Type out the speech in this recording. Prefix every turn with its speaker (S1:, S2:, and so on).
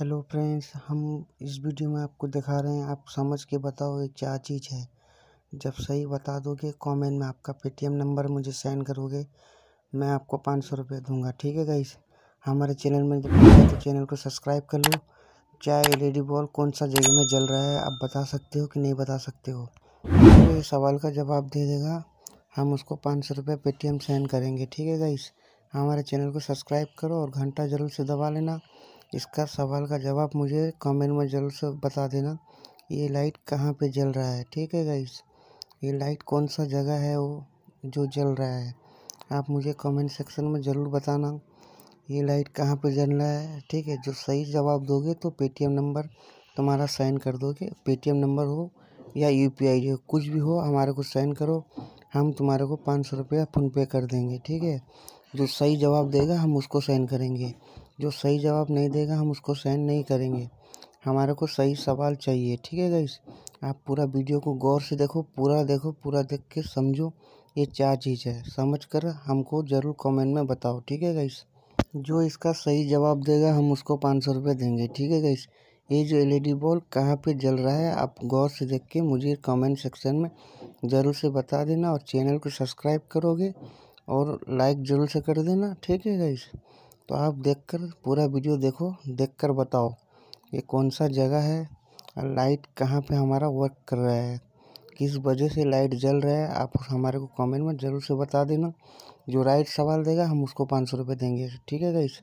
S1: hello friends हम इस video में आपको दिखा रहे हैं आप समझ के बताओ ये क्या चीज़ है जब सही बता दोगे कमेंट में आपका पेटीएम नंबर मुझे सेंड करोगे मैं आपको पाँच सौ रुपये दूँगा ठीक है गाइस हमारे चैनल में तो चैनल को सब्सक्राइब कर लो क्या डी बॉल कौन सा जगह में जल रहा है आप बता सकते हो कि नहीं बता सकते हो तो ये सवाल का जवाब दे देगा हम उसको पाँच सौ रुपये पेटीएम सेंड करेंगे ठीक है गाइस हमारे चैनल को सब्सक्राइब करो और घंटा जरूर से दबा लेना इसका सवाल का जवाब मुझे कमेंट में जरूर से बता देना ये लाइट कहाँ पे जल रहा है ठीक है गाइस ये लाइट कौन सा जगह है वो जो जल रहा है आप मुझे कमेंट सेक्शन में ज़रूर बताना ये लाइट कहाँ पे जल रहा है ठीक है जो सही जवाब दोगे तो पेटीएम नंबर तुम्हारा साइन कर दोगे पेटीएम नंबर हो या यू पी आई हो कुछ भी हो हमारे को साइन करो हम तुम्हारे को पाँच सौ रुपया फ़ोनपे कर देंगे ठीक है जो सही जवाब देगा हम उसको साइन करेंगे जो सही जवाब नहीं देगा हम उसको सेंड नहीं करेंगे हमारे को सही सवाल चाहिए ठीक है गाइस आप पूरा वीडियो को गौर से देखो पूरा देखो पूरा देख के समझो ये क्या चीज़ है समझ कर हमको ज़रूर कमेंट में बताओ ठीक है गाइस जो इसका सही जवाब देगा हम उसको पाँच सौ रुपये देंगे ठीक है गाइस ये जो एलईडी बॉल e कहाँ पे जल रहा है आप गौर से देख के मुझे कमेंट सेक्शन में ज़रूर से बता देना और चैनल को सब्सक्राइब करोगे और लाइक ज़रूर से कर देना ठीक है गाइस तो आप देखकर पूरा वीडियो देखो देखकर बताओ ये कौन सा जगह है और लाइट कहाँ पे हमारा वर्क कर रहा है किस वजह से लाइट जल रहा है आप हमारे को कमेंट में ज़रूर से बता देना जो राइट सवाल देगा हम उसको पाँच सौ रुपये देंगे ठीक है गाइस